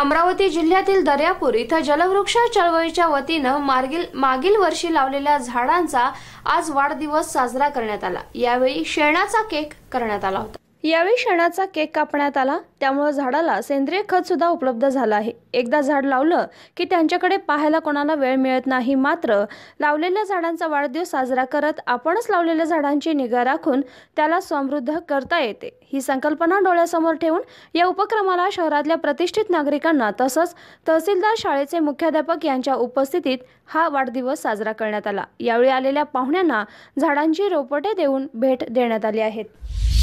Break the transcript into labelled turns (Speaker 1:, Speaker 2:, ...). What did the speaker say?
Speaker 1: अमरावती जिल्ह्यातील दर्यापूर इथं जलवृक्ष चळवळीच्या वतीनं मागील मागील वर्षी लावलेल्या झाडांचा आज वाढदिवस साजरा करण्यात आला यावेळी शेणाचा केक करण्यात आला होता यावेळी शेणाचा केक कापण्यात आला त्यामुळं झाडाला सेंद्रिय खत सुद्धा उपलब्ध झालं आहे एकदा झाड लावलं की त्यांच्याकडे पाहायला कोणाला वेळ मिळत नाही मात्र लावलेल्या झाडांचा वाढदिवस साजरा करत आपणच लावलेल्या झाडांची निगा राखून त्याला समृद्ध करता येते ही संकल्पना डोळ्यासमोर ठेवून या उपक्रमाला शहरातल्या प्रतिष्ठित नागरिकांना तसंच तहसीलदार शाळेचे मुख्याध्यापक यांच्या उपस्थितीत हा वाढदिवस साजरा करण्यात आला यावेळी आलेल्या पाहुण्यांना झाडांची रोपटे देऊन भेट देण्यात आली आहेत